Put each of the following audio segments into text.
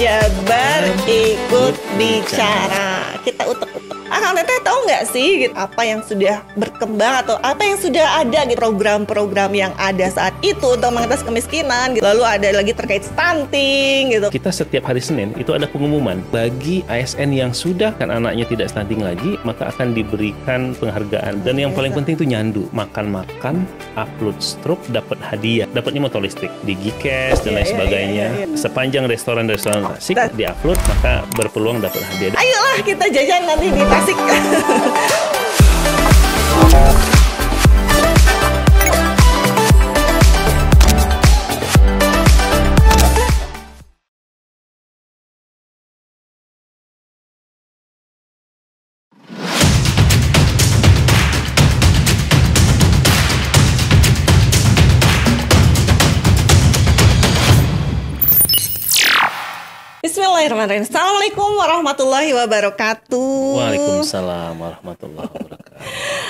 Jabar ikut bicara. Kita utak anak teteh tahu nggak sih gitu, apa yang sudah berkembang atau apa yang sudah ada gitu program-program yang ada saat itu untuk mengatasi kemiskinan gitu. Lalu ada lagi terkait stunting gitu. Kita setiap hari Senin itu ada pengumuman bagi ASN yang sudah kan anaknya tidak stunting lagi maka akan diberikan penghargaan dan yang paling penting itu nyandu makan-makan upload stroke dapat hadiah dapatnya motor listrik di Gcash dan iya, lain iya, iya, sebagainya sepanjang restoran-restoran asik di upload maka berpeluang dapat hadiah. Ayolah kita jajan nanti di tas music. Bismillahirrahmanirrahim. Assalamualaikum warahmatullahi wabarakatuh. Waalaikumsalam warahmatullahi wabarakatuh.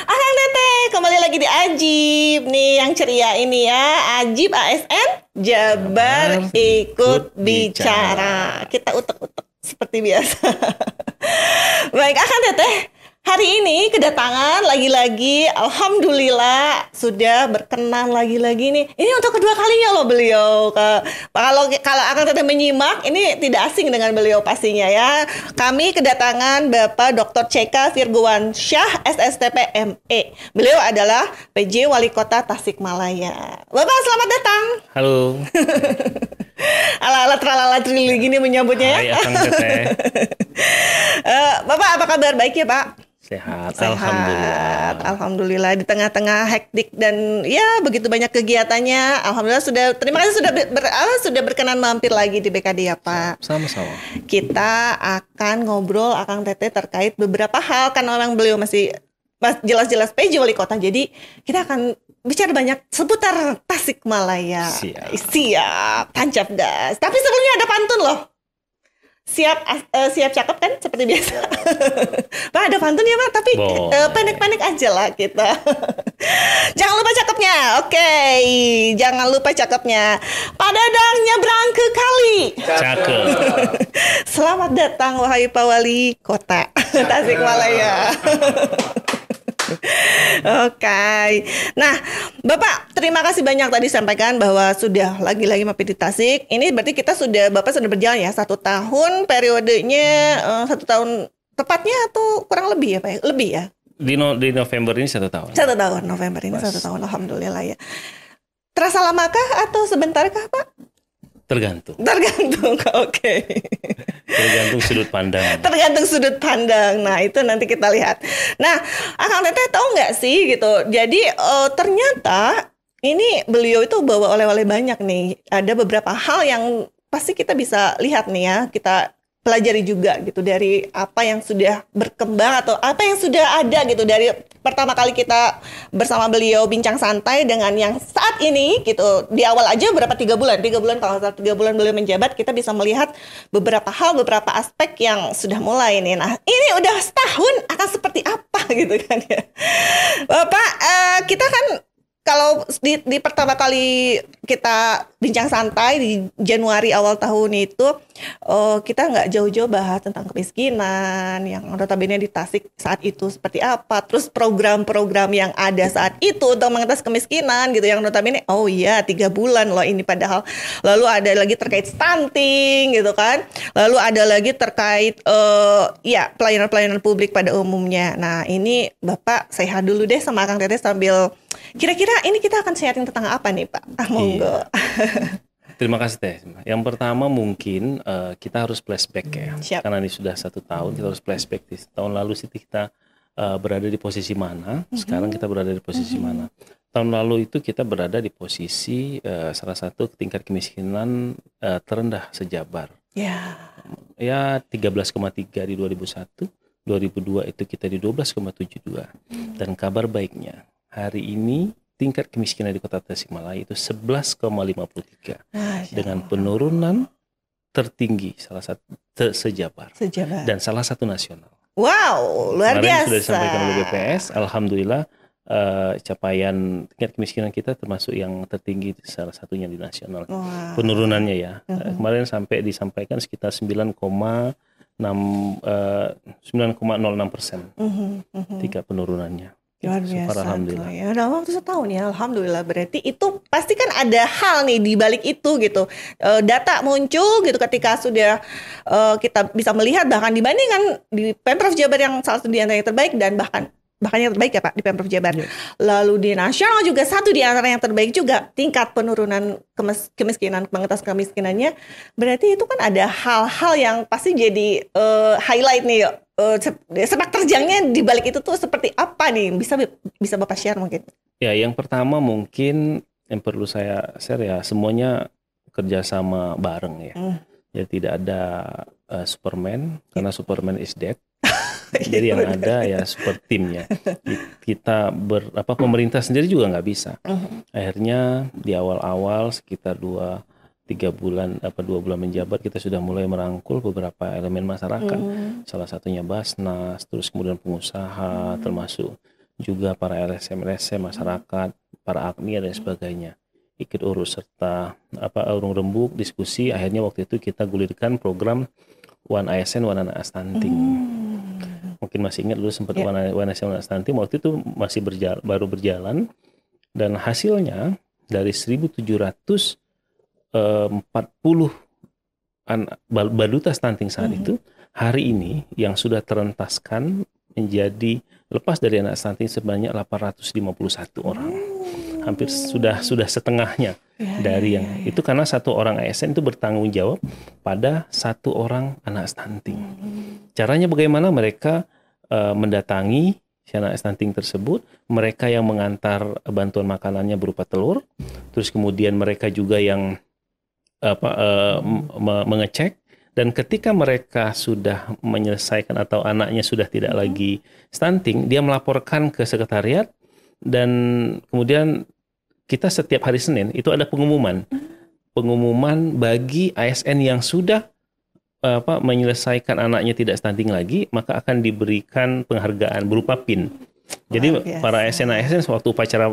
Akang teteh kembali lagi di Ajib nih yang ceria ini ya. Ajib ASN Jabar ikut, ikut bicara. bicara. Kita utek-utek seperti biasa. Baik, Akang Teteh, Hari ini kedatangan lagi-lagi, alhamdulillah sudah berkenan lagi-lagi nih. Ini untuk kedua kalinya loh beliau. Kalau kalau akan tetap menyimak, ini tidak asing dengan beliau pastinya ya. Kami kedatangan Bapak Dr. CK Virgowan Syah SSTP ME. Beliau adalah PJ Wali Kota Tasikmalaya. Bapak selamat datang. Halo. Ala-ala tralala trili gini menyambutnya ya. uh, Bapak apa kabar? Baik ya Pak? Sehat, Sehat. alhamdulillah. Alhamdulillah di tengah-tengah hektik dan ya begitu banyak kegiatannya. Alhamdulillah sudah terima kasih sudah ber, ah, sudah berkenan mampir lagi di BKD ya Pak. Sama-sama. Kita akan ngobrol Akang Tete terkait beberapa hal kan orang beliau masih jelas-jelas PJ wali kota. Jadi kita akan bicara banyak seputar Tasikmalaya. Siap. Siap, tancap gas. Tapi sebelumnya ada pantun loh. Siap uh, siap cakep kan seperti biasa. Pak ada pantun ya Pak, tapi eh, pendek-pendek uh, aja lah kita. jangan lupa cakepnya. Oke, okay. jangan lupa cakepnya. Pak Dadang nyebrang ke kali. Cakep. Selamat datang wahai Pak Wali Kota Tasikmalaya. Oke. Nah, Bapak, terima kasih banyak tadi sampaikan bahwa sudah lagi-lagi mampir di Tasik. Ini berarti kita sudah Bapak sudah berjalan ya satu tahun periodenya uh, satu tahun tepatnya atau kurang lebih ya Pak? Ya? Lebih ya? Di, no, di November ini satu tahun. Satu tahun November ini Mas. satu tahun. Alhamdulillah ya. Terasa lamakah atau sebentarkah Pak? Tergantung. Tergantung, oke. Okay. Tergantung sudut pandang. Tergantung sudut pandang. Nah itu nanti kita lihat. Nah, Akang Teteh tahu nggak sih gitu? Jadi uh, ternyata ini beliau itu bawa oleh-oleh banyak nih. Ada beberapa hal yang pasti kita bisa lihat nih ya. Kita pelajari juga gitu dari apa yang sudah berkembang atau apa yang sudah ada gitu dari pertama kali kita bersama beliau bincang santai dengan yang saat ini gitu di awal aja berapa tiga bulan tiga bulan kalau saat tiga bulan beliau menjabat kita bisa melihat beberapa hal beberapa aspek yang sudah mulai nih nah ini udah setahun akan seperti apa gitu kan ya bapak uh, kita kan kalau di, di pertama kali kita bincang santai di Januari awal tahun itu uh, kita nggak jauh-jauh bahas tentang kemiskinan yang notabene di Tasik saat itu seperti apa, terus program-program yang ada saat itu untuk mengatasi kemiskinan gitu yang notabene oh iya tiga bulan loh ini padahal lalu ada lagi terkait stunting gitu kan, lalu ada lagi terkait uh, ya pelayanan-pelayanan publik pada umumnya. Nah ini bapak sehat dulu deh sama Kang Tete sambil Kira-kira ini kita akan sharing tentang apa nih Pak? Ah, iya. monggo. Iya. Terima kasih Teh. Yang pertama mungkin uh, kita harus flashback ya, hmm, Siap. karena ini sudah satu tahun kita harus flashback. Di tahun lalu sih kita uh, berada di posisi mana, hmm. sekarang kita berada di posisi mm-hmm. mana. Tahun lalu itu kita berada di posisi uh, salah satu tingkat kemiskinan uh, terendah sejabar. Yeah. Ya 13,3 ya, di 2001, 2002 itu kita di 12,72. mm Dan kabar baiknya hari ini tingkat kemiskinan di Kota Tasikmalaya itu 11,53 dengan penurunan tertinggi salah satu te, sejabar, sejabar dan salah satu nasional. Wow, luar Kemarin biasa. sudah disampaikan oleh BPS, alhamdulillah uh, capaian tingkat kemiskinan kita termasuk yang tertinggi salah satunya di nasional. Wow. Penurunannya ya. Uh mhm. eh, -huh. Kemarin sampai disampaikan sekitar 9,6 uh, 9,06 persen uh -huh. Uh -huh. tingkat penurunannya. Luar gitu, biasa. Super, alhamdulillah. Ya udah waktu setahun ya, alhamdulillah. Berarti itu pasti kan ada hal nih di balik itu gitu. E, data muncul gitu ketika sudah e, kita bisa melihat bahkan dibandingkan di Pemprov Jabar yang salah satu di antara yang terbaik dan bahkan bahkan yang terbaik ya Pak di Pemprov Jabar. Yeah. Lalu di nasional juga satu di antara yang terbaik juga tingkat penurunan kemis kemiskinan pengetas kemiskinannya. Berarti itu kan ada hal-hal yang pasti jadi e, highlight nih yuk uh, sepak terjangnya di balik itu tuh seperti apa nih? Bisa bisa Bapak share mungkin? Ya, yang pertama mungkin yang perlu saya share ya semuanya kerjasama bareng ya. Hmm. Ya tidak ada uh, Superman karena ya. Superman is dead. Jadi iya, yang ada ya super timnya. Kita ber apa pemerintah sendiri juga nggak bisa. Hmm. Akhirnya di awal-awal sekitar dua tiga bulan apa dua bulan menjabat kita sudah mulai merangkul beberapa elemen masyarakat mm. salah satunya Basnas terus kemudian pengusaha mm. termasuk juga para LSM LSM masyarakat para akmi dan sebagainya ikut urus serta apa urung rembuk diskusi akhirnya waktu itu kita gulirkan program One ASN One Anak Stunting mm. mungkin masih ingat dulu sempat yeah. One, one ASN One Anak Stunting waktu itu masih berjala, baru berjalan dan hasilnya dari 1700 40 eh, baduta stunting saat hmm. itu hari ini yang sudah terentaskan menjadi lepas dari anak stunting sebanyak 851 orang. Hmm. Hampir sudah sudah setengahnya ya, ya, dari ya, yang ya, itu karena satu orang ASN itu bertanggung jawab pada satu orang anak stunting. Hmm. Caranya bagaimana mereka uh, mendatangi si anak stunting tersebut, mereka yang mengantar bantuan makanannya berupa telur, terus kemudian mereka juga yang apa, uh, mengecek dan ketika mereka sudah menyelesaikan atau anaknya sudah tidak hmm. lagi stunting, dia melaporkan ke sekretariat dan kemudian kita setiap hari Senin itu ada pengumuman. Mm-hmm. Pengumuman bagi ASN yang sudah apa menyelesaikan anaknya tidak stunting lagi, maka akan diberikan penghargaan berupa PIN. Jadi para ASN ASN waktu upacara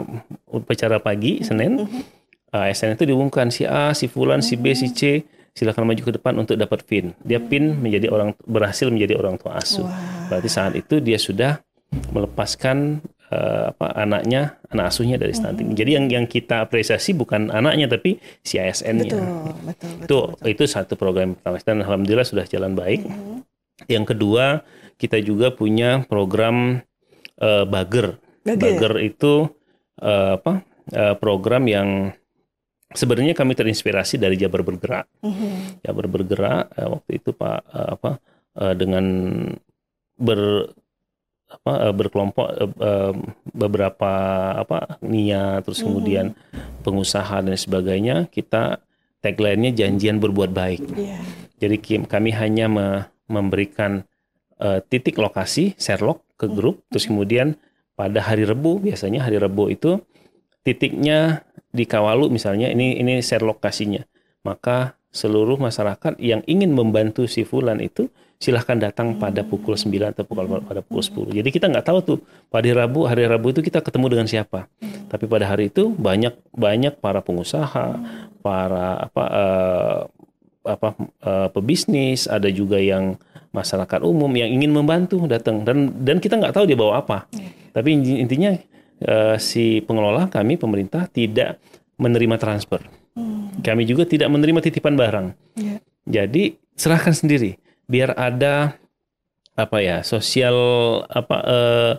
upacara pagi Senin mm-hmm. ASN eh, itu diumumkan si A, si Fulan, si B, si C silakan maju ke depan untuk dapat PIN. Dia PIN menjadi orang berhasil menjadi orang tua asuh. Wow. Berarti saat itu dia sudah melepaskan uh, apa anaknya, anak asuhnya dari stunting. Hmm. Jadi yang yang kita apresiasi bukan anaknya tapi si ASN-nya. Betul, betul, betul, itu itu satu program pertama dan alhamdulillah sudah jalan baik. Mm-hmm. Yang kedua, kita juga punya program uh, Bager, Bager itu uh, apa? Uh, program yang sebenarnya kami terinspirasi dari Jabar Bergerak. Mm-hmm. Jabar Bergerak eh, waktu itu Pak eh, apa eh, dengan ber apa eh, berkelompok eh, eh, beberapa apa nia terus mm-hmm. kemudian mm-hmm. pengusaha dan sebagainya kita tagline-nya janjian berbuat baik. Yeah. Jadi kami hanya me memberikan uh, titik lokasi serlok ke mm-hmm. grup mm -hmm. terus kemudian pada hari Rebu biasanya hari Rebu itu titiknya di Kawalu misalnya ini ini share lokasinya maka seluruh masyarakat yang ingin membantu si Fulan itu silahkan datang pada pukul 9 atau pukul pada pukul 10. Jadi kita nggak tahu tuh pada hari Rabu hari Rabu itu kita ketemu dengan siapa. Tapi pada hari itu banyak banyak para pengusaha, para apa uh, apa uh, pebisnis, ada juga yang masyarakat umum yang ingin membantu datang dan dan kita nggak tahu dia bawa apa. Iya. Tapi intinya uh, si pengelola kami pemerintah tidak menerima transfer. Hmm. Kami juga tidak menerima titipan barang. Yeah. Jadi serahkan sendiri biar ada apa ya sosial apa uh,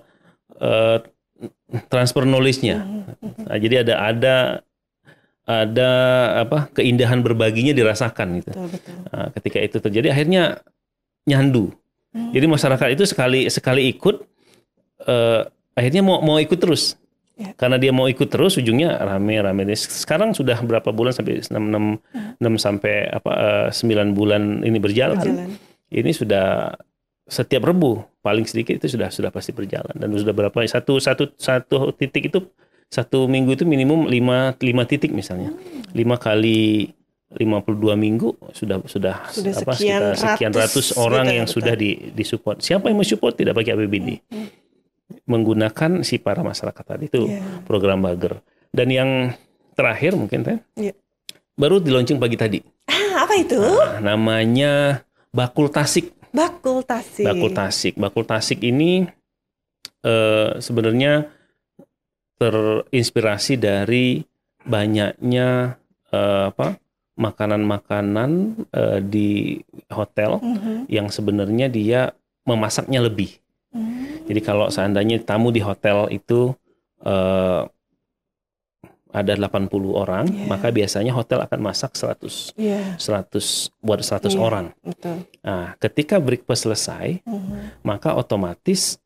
uh, transfer knowledge-nya. Hmm, hmm, hmm, nah, jadi ada ada ada apa keindahan berbaginya dirasakan gitu. Betul, betul. Nah, ketika itu terjadi akhirnya nyandu. Hmm. Jadi masyarakat itu sekali sekali ikut uh, akhirnya mau mau ikut terus ya. karena dia mau ikut terus ujungnya rame rame sekarang sudah berapa bulan sampai enam enam hmm. enam sampai apa eh, sembilan bulan ini berjalan, berjalan ini sudah setiap rebu paling sedikit itu sudah sudah pasti berjalan dan sudah berapa satu satu satu titik itu satu minggu itu minimum lima lima titik misalnya hmm. lima kali 52 minggu sudah sudah, sudah apa sekian, sekian ratus, sekian ratus orang betul, yang sudah di disupport. Siapa yang mau support tidak pakai APBD? Hmm menggunakan si para masyarakat tadi itu yeah. program bager Dan yang terakhir mungkin teh yeah. baru diluncing pagi tadi. Ah, apa itu? Nah, namanya Bakul Tasik. Bakul Tasik. Bakul Tasik. Bakul Tasik ini eh, sebenarnya terinspirasi dari banyaknya eh, apa? makanan-makanan uh, di hotel mm -hmm. yang sebenarnya dia memasaknya lebih. Hmm. Jadi kalau seandainya tamu di hotel itu uh, ada 80 orang, yeah. maka biasanya hotel akan masak 100. Yeah. 100 buat 100 yeah. orang. Betul. Nah, ketika breakfast selesai, uh hmm. -huh. maka otomatis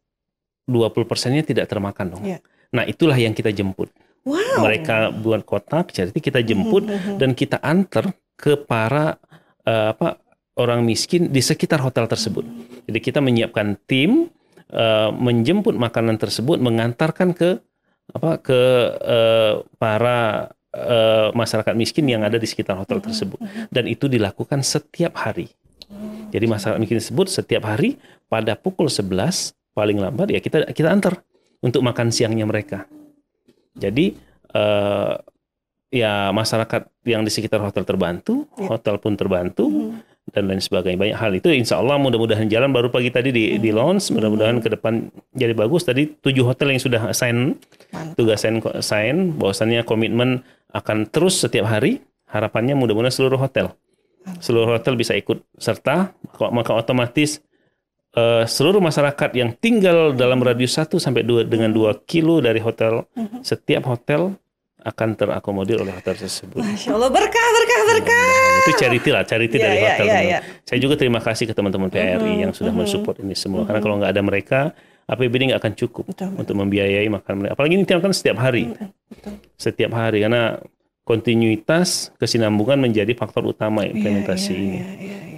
20 persennya tidak termakan dong. Yeah. Nah, itulah yang kita jemput. Wow. Mereka buat kotak, jadi kita hmm, jemput uh -huh. dan kita antar ke para uh, apa orang miskin di sekitar hotel tersebut. Jadi kita menyiapkan tim Eh, menjemput makanan tersebut mengantarkan ke apa ke uh, para uh, masyarakat miskin yang ada di sekitar hotel mm-hmm. tersebut mm-hmm. dan itu dilakukan setiap hari. Jadi masyarakat miskin tersebut setiap hari pada pukul 11 paling lambat ya kita kita antar untuk makan siangnya mereka. Jadi uh, ya masyarakat yang di sekitar hotel terbantu, ya. hotel pun terbantu. Hmm dan lain sebagainya. Banyak hal itu insya Allah mudah-mudahan jalan baru pagi tadi di, di hmm. launch, mudah-mudahan ke depan jadi bagus. Tadi tujuh hotel yang sudah sign, tugas sign, sign bahwasannya komitmen akan terus setiap hari, harapannya mudah-mudahan seluruh hotel. Seluruh hotel bisa ikut serta, maka, maka otomatis uh, seluruh masyarakat yang tinggal dalam radius 1 sampai 2 dengan 2 kilo dari hotel, hmm. setiap hotel akan terakomodir oleh hotel tersebut. Masya Allah berkah berkah berkah. itu charity lah, charity yeah, dari yeah, hotel. Yeah, iya, iya. yeah. Saya juga terima kasih ke teman-teman PRI mm-hmm, yang sudah mm-hmm, mensupport ini semua. Mm-hmm. Karena kalau nggak ada mereka, APBD nggak akan cukup betul, untuk membiayai makan mereka. Apalagi ini kan setiap hari, mm-hmm, setiap hari karena kontinuitas kesinambungan menjadi faktor utama iya, implementasi yeah, yeah, ini. Yeah, yeah, yeah.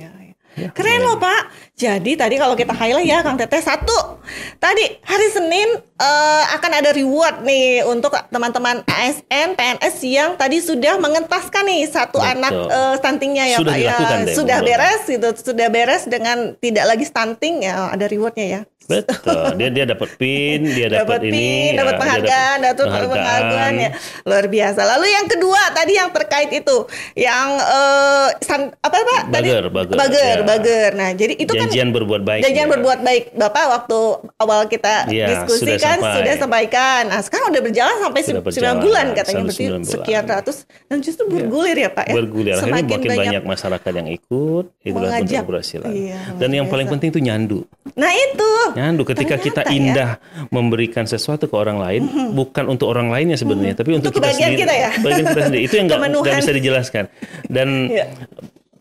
Ya, keren loh Pak. Jadi tadi kalau kita highlight ya Kang Teteh satu tadi hari Senin uh, akan ada reward nih untuk teman-teman ASN PNS yang tadi sudah mengentaskan nih satu Betul. anak uh, stuntingnya ya sudah Pak ya sudah beres gitu sudah beres dengan tidak lagi stunting ya ada rewardnya ya. Betul. Dia dia dapat pin, dia dapat ini, pin, dapat ya, penghargaan, dapat nah, penghargaan. penghargaan ya. Luar biasa. Lalu yang kedua tadi yang terkait itu yang uh, san, apa Pak? Tadi bager, bager. Bager, ya. Nah, jadi itu janjian kan janjian berbuat baik. Janjian ya. berbuat baik. Bapak waktu awal kita ya, diskusi sudah kan sampai. sudah sampaikan. Nah, sekarang udah berjalan sampai sembilan bulan katanya berarti sekian ratus dan justru iya. bergulir ya, ya Pak ya. Bergulir. Semakin makin banyak, banyak masyarakat yang ikut, itu berhasil. Iya, dan yang paling penting itu nyandu. Nah, itu Nyandu ketika Ternyata, kita ya. indah ya? memberikan sesuatu ke orang lain mm-hmm. bukan untuk orang lainnya sebenarnya, mm-hmm. tapi untuk, untuk kita sendiri. Kita ya? Bagian kita sendiri. Itu yang nggak bisa dijelaskan. Dan yeah.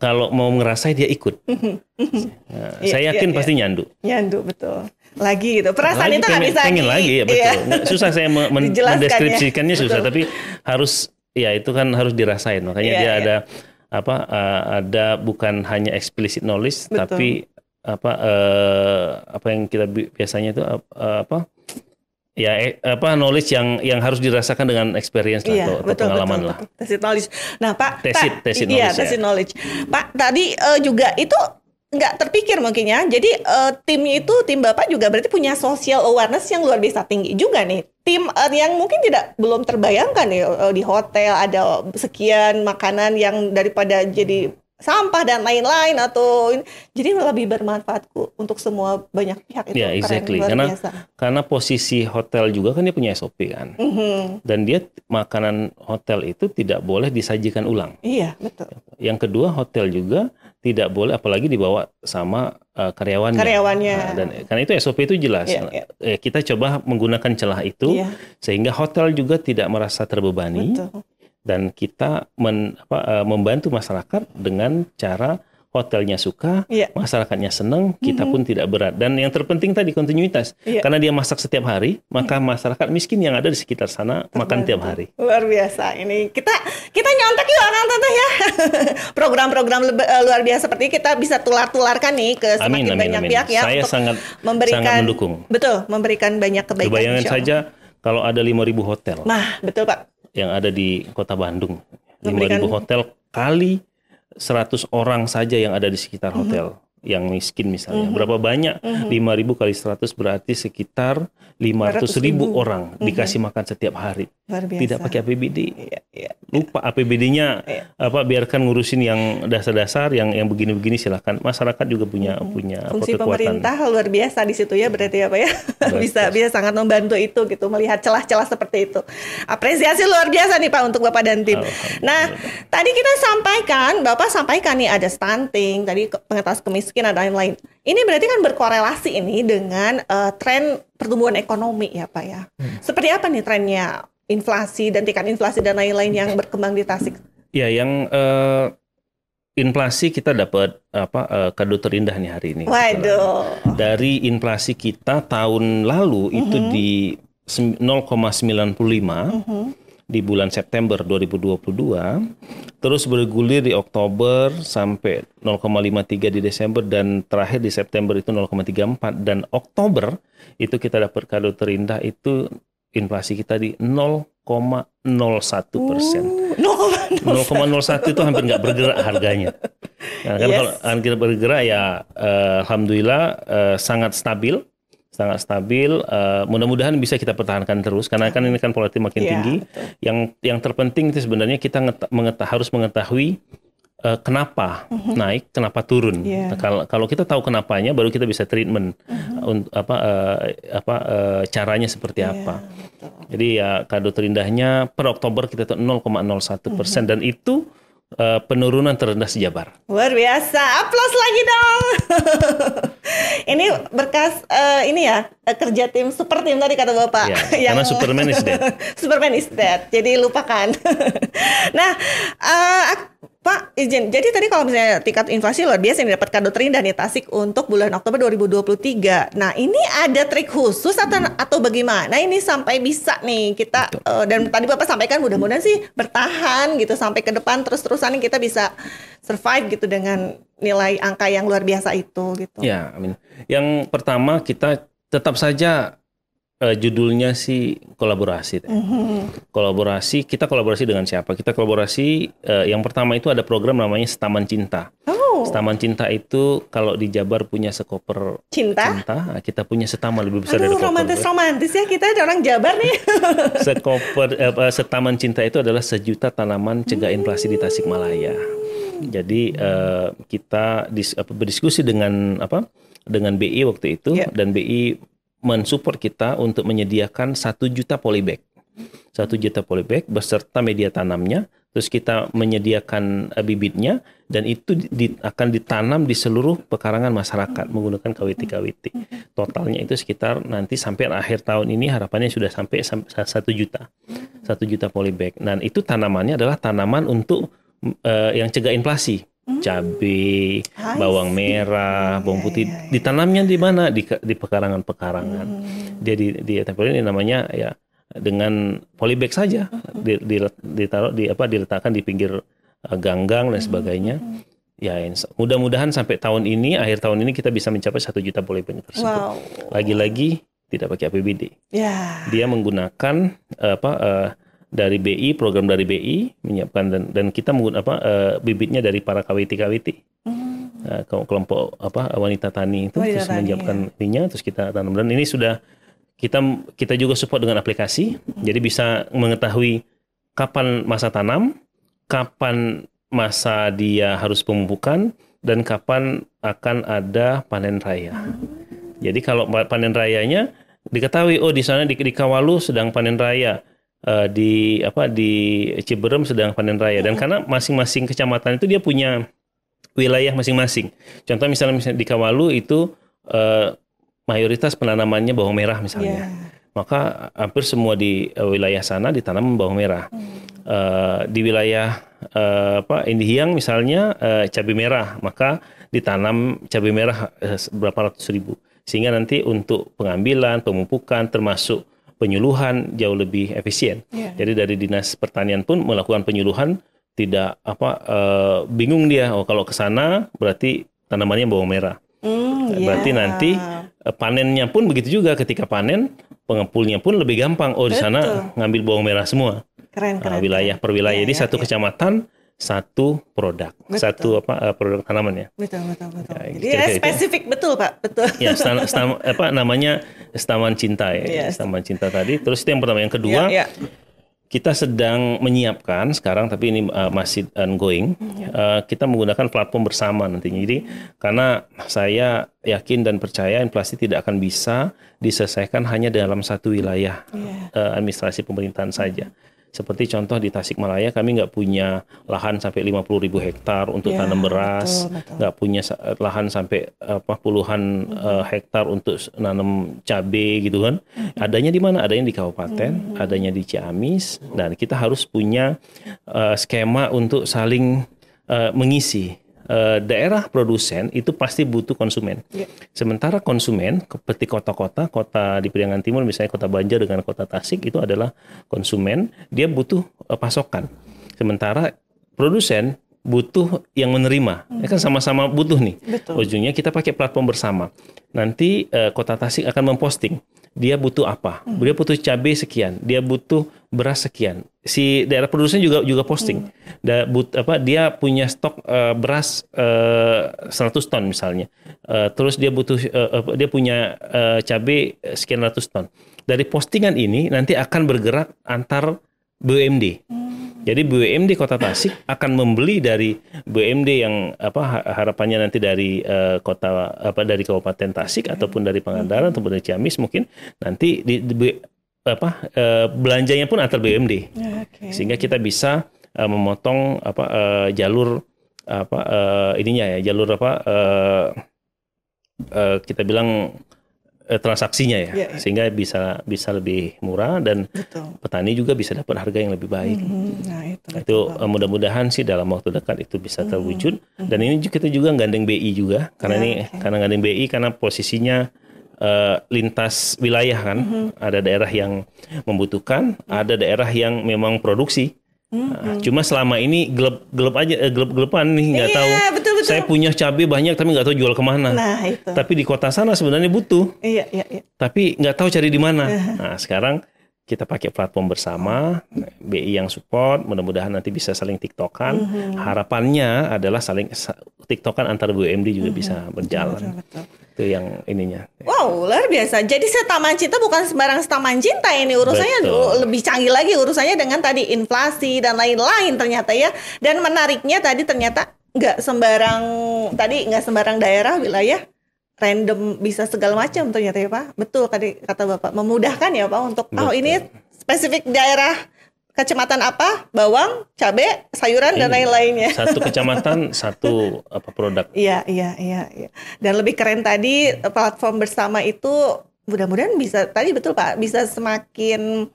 kalau mau ngerasain dia ikut. Mm-hmm. Nah, iya, saya yeah, saya yakin yeah, pasti nyandu. Nyandu betul lagi gitu. Perasaan lagi itu nggak bisa pengen lagi ya betul. Yeah. Susah saya men ya. mendeskripsikannya susah, betul. tapi harus ya itu kan harus dirasain. Makanya yeah, dia yeah. ada apa uh, ada bukan hanya explicit knowledge betul. tapi apa uh, apa yang kita biasanya itu eh, apa ya eh, apa knowledge yang yang harus dirasakan dengan experience lah iya, atau, betul, pengalaman betul, lah. tesit knowledge. Nah, Pak, tesit ta, tacit iya, knowledge. Iya, ya. knowledge. Pak, tadi uh, juga itu nggak terpikir mungkin ya. Jadi uh, timnya itu tim Bapak juga berarti punya social awareness yang luar biasa tinggi juga nih. Tim uh, yang mungkin tidak belum terbayangkan ya uh, di hotel ada sekian makanan yang daripada jadi sampah dan lain-lain atau jadi lebih bermanfaat untuk semua banyak pihak itu. yeah, ya, exactly. Keren, karena biasa. karena posisi hotel juga kan dia punya SOP kan. Mm -hmm. Dan dia makanan hotel itu tidak boleh disajikan ulang. Iya, betul. Yang kedua, hotel juga tidak boleh apalagi dibawa sama uh, karyawannya. Karyawannya. Nah, dan karena itu SOP itu jelas. Yeah, iya, iya. yeah. Kita coba menggunakan celah itu yeah. sehingga hotel juga tidak merasa terbebani. Betul dan kita men, apa, uh, membantu masyarakat dengan cara hotelnya suka, yeah. masyarakatnya senang, kita mm -hmm. pun tidak berat. Dan yang terpenting tadi kontinuitas, yeah. karena dia masak setiap hari, maka masyarakat miskin yang ada di sekitar sana Terbantu. makan tiap hari. Luar biasa ini kita kita nyontek yuk anak tante ya program-program eh, luar biasa seperti kita bisa tular-tularkan nih ke semakin amin, amin, banyak amin. pihak ya. Saya untuk sangat memberikan sangat mendukung. Betul, memberikan banyak kebaikan. Bayangkan saja kalau ada 5.000 hotel. Nah, betul Pak yang ada di Kota Bandung. 5000 hotel kali 100 orang saja yang ada di sekitar mhm. hotel yang miskin misalnya. Mm-hmm. Berapa banyak? Mm-hmm. 5.000 kali 100 berarti sekitar 500.000 ribu. orang mm-hmm. dikasih makan setiap hari. Tidak pakai APBD. yeah, yeah, Lupa APBD-nya iya. apa biarkan ngurusin yang dasar-dasar yang yang begini-begini silahkan. Masyarakat juga punya mm-hmm. punya fungsi apa, pemerintah luar biasa di situ ya berarti apa ya. ya. bisa bisa sangat membantu itu gitu melihat celah-celah seperti itu. Apresiasi luar biasa nih Pak untuk Bapak dan tim. Nah, tadi kita sampaikan Bapak sampaikan nih ada stunting, tadi pengetas kemis kemiskinan dan lain-lain. Ini berarti kan berkorelasi ini dengan uh, tren pertumbuhan ekonomi ya Pak ya. Hmm. Seperti apa nih trennya inflasi dan tingkat inflasi dan lain-lain yang berkembang di Tasik? Ya, yang uh, inflasi kita dapat apa uh, kado terindah nih hari ini. Gitu Waduh. Dari inflasi kita tahun lalu mm -hmm. itu mm-hmm. di 0,95. Mm -hmm di bulan September 2022, terus bergulir di Oktober sampai 0,53 di Desember dan terakhir di September itu 0,34 dan Oktober itu kita dapat kado terindah itu inflasi kita di 0,01 persen. 0,01 itu hampir nggak bergerak harganya. Nah, kan yes. kalau harga bergerak ya uh, alhamdulillah uh, sangat stabil sangat stabil. Uh, mudah-mudahan bisa kita pertahankan terus karena kan ini kan politik makin yeah, tinggi. Betul. Yang yang terpenting itu sebenarnya kita ngeta- mengeta harus mengetahui uh, kenapa mm-hmm. naik, kenapa turun. Yeah. kalau kalau kita tahu kenapanya, baru kita bisa treatment mm-hmm. untuk apa uh, apa uh, caranya seperti yeah, apa. Betul. Jadi ya kado terindahnya per Oktober kita tuh 0,01 persen mm-hmm. dan itu Eh, penurunan terendah sejabar. Luar biasa, aplaus lagi dong. ini berkas uh, ini ya eh, kerja tim super tim tadi kata bapak. Ya, yang... Karena Superman is dead. Superman is dead, jadi lupakan. nah, uh, Pak, izin. Jadi tadi kalau misalnya tingkat inflasi luar biasa yang dapat kado terindah nih Tasik untuk bulan Oktober 2023. Nah, ini ada trik khusus atau hmm. atau bagaimana ini sampai bisa nih kita uh, dan tadi Bapak sampaikan mudah-mudahan sih bertahan gitu sampai ke depan terus-terusan kita bisa survive gitu dengan nilai angka yang luar biasa itu gitu. Ya, amin. Yang pertama kita tetap saja uh, judulnya sih kolaborasi. Mm-hmm. Kolaborasi, kita kolaborasi dengan siapa? Kita kolaborasi uh, yang pertama itu ada program namanya Setaman Cinta. Oh. Setaman Cinta itu kalau di Jabar punya sekoper cinta, cinta ah, kita punya setaman lebih besar Aduh, dari romantis koper. romantis ya kita orang Jabar nih. sekoper uh, Setaman Cinta itu adalah sejuta tanaman cegah inflasi di Tasikmalaya. Jadi uh, kita dis, apa, berdiskusi dengan apa? dengan BI waktu itu yeah. dan BI mensupport kita untuk menyediakan satu juta polybag. Satu juta polybag beserta media tanamnya, terus kita menyediakan eh, bibitnya dan itu di, akan ditanam di seluruh pekarangan masyarakat menggunakan KWT-KWT. Totalnya itu sekitar nanti sampai akhir tahun ini harapannya sudah sampai satu juta. Satu juta polybag. Dan itu tanamannya adalah tanaman untuk uh, yang cegah inflasi Hmm. cabai, hmm. bawang merah, bawang iya, putih ya, ditanamnya di mana di di pekarangan-pekarangan. Hmm. Dia di di tempat ini namanya ya dengan polybag saja hmm. di, di, ditaruh di apa diletakkan di pinggir eh, ganggang dan hmm. sebagainya. Hmm. Ya, mudah-mudahan sampai tahun ini akhir tahun ini kita bisa mencapai satu juta polybag tersebut. Wow. Lagi-lagi tidak pakai APBD. Yeah. Dia menggunakan apa uh, dari BI, program dari BI menyiapkan dan, dan kita menggunakan apa uh, bibitnya dari para KWT-KWT. Hmm. Uh, kelompok apa wanita tani itu wanita oh terus tani, menyiapkan ya. ininya terus kita tanam dan ini sudah kita kita juga support dengan aplikasi. Hmm. Jadi bisa mengetahui kapan masa tanam, kapan masa dia harus pemupukan dan kapan akan ada panen raya. Hmm. Jadi kalau panen rayanya diketahui oh di sana di, di Kawalu sedang panen raya uh, di apa di Ciberem sedang panen raya dan karena masing-masing kecamatan itu dia punya wilayah masing-masing. Contoh misalnya, misalnya di Kawalu itu uh, mayoritas penanamannya bawang merah misalnya. Yeah. Maka hampir semua di uh, wilayah sana ditanam bawang merah. Uh, di wilayah uh, apa Indihiang misalnya uh, cabai merah, maka ditanam cabai merah uh, berapa ratus ribu sehingga nanti untuk pengambilan, pemupukan termasuk penyuluhan jauh lebih efisien. Yeah. Jadi dari dinas pertanian pun melakukan penyuluhan tidak apa uh, bingung dia oh kalau ke sana berarti tanamannya bawang merah. Mm, berarti nanti uh, panennya pun begitu juga ketika panen pengepulnya pun lebih gampang. Oh di sana ngambil bawang merah semua. Keren, keren. Uh, wilayah per wilayah. Yeah, Jadi yeah, satu yeah. kecamatan satu produk, betul. satu apa eh, produk tanaman ya. Betul betul betul. Ya, Jadi gitu. ya, spesifik itu. betul pak, betul. Ya, stan, stan, apa namanya taman cinta ya, yes. taman cinta tadi. Terus itu yang pertama, yang kedua ya, ya. kita sedang menyiapkan sekarang, tapi ini uh, masih ongoing. Ya. Uh, kita menggunakan platform bersama nantinya. Jadi karena saya yakin dan percaya inflasi tidak akan bisa diselesaikan hanya dalam satu wilayah ya. uh, administrasi pemerintahan saja. ya. Seperti contoh di Tasikmalaya kami nggak punya lahan sampai 50 ribu hektar untuk ya, tanam beras, nggak punya lahan sampai apa puluhan hmm. uh, hektar untuk nanam cabai gitu kan. Hmm. Adanya di mana? Adanya di kabupaten, hmm. adanya di Ciamis dan kita harus punya uh, skema untuk saling uh, mengisi Eh, daerah produsen itu pasti butuh konsumen. Yeah. Sementara konsumen seperti kota-kota, kota di Priangan Timur misalnya kota Banjar dengan kota Tasik itu adalah konsumen, dia butuh uh, pasokan. Sementara produsen butuh yang menerima. Mm. Ya kan hmm. sama-sama butuh nih. Betul. Ujungnya kita pakai platform bersama. Nanti uh, kota Tasik akan memposting dia butuh apa hmm. dia butuh cabai sekian dia butuh beras sekian si daerah produsen juga juga posting hmm. da, but, apa dia punya stok uh, beras uh, eh, 100 ton misalnya uh, terus dia butuh uh, dia punya uh, cabai sekian ratus ton dari postingan ini nanti akan bergerak antar BUMD hmm jadi BUMD Kota Tasik akan membeli dari BUMD yang apa harapannya nanti dari uh, kota apa dari Kabupaten Tasik ataupun dari Pangandaran ataupun dari Ciamis mungkin nanti di, di apa uh, belanjanya pun antar BUMD. Ya, okay. Sehingga kita bisa uh, memotong apa uh, jalur apa uh, ininya ya, jalur apa uh, uh, kita bilang eh, transaksinya ya, yeah, yeah. sehingga bisa bisa lebih murah dan betul. petani juga bisa dapat harga yang lebih baik. Mm -hmm. Nah itu, itu eh, mudah-mudahan sih dalam waktu dekat itu bisa hmm, terwujud. Mm -hmm. Dan ini kita juga gandeng BI juga karena yeah, ini okay. karena gandeng BI karena posisinya uh, lintas wilayah kan, mm -hmm. ada daerah yang membutuhkan, mm -hmm. ada daerah yang memang produksi Mm-hmm. Ah, cuma selama ini gelap gelap aja eh, gelap gelapan nih nggak yeah, tahu. Betul, betul. Saya punya cabai banyak tapi nggak tahu jual kemana. Nah itu. Tapi di kota sana sebenarnya butuh. Iya iya. iya. Tapi nggak tahu cari di mana. Iya. nah sekarang kita pakai platform bersama BI yang support. Mudah-mudahan nanti bisa saling tiktokan. Mm-hmm. Harapannya adalah saling tiktokan antar BUMD juga mm-hmm. bisa berjalan. Betul, betul itu yang ininya. Wow, luar biasa. Jadi setaman cinta bukan sembarang setaman cinta ini urusannya Betul. lebih canggih lagi urusannya dengan tadi inflasi dan lain-lain ternyata ya. Dan menariknya tadi ternyata nggak sembarang tadi nggak sembarang daerah wilayah random bisa segala macam ternyata ya Pak. Betul tadi kata Bapak memudahkan ya Pak untuk tahu oh ini spesifik daerah kecamatan apa bawang cabai sayuran dan iya. lain-lainnya satu kecamatan satu apa produk iya iya iya iya dan lebih keren tadi eh, platform bersama itu mudah-mudahan bisa tadi betul pak bisa semakin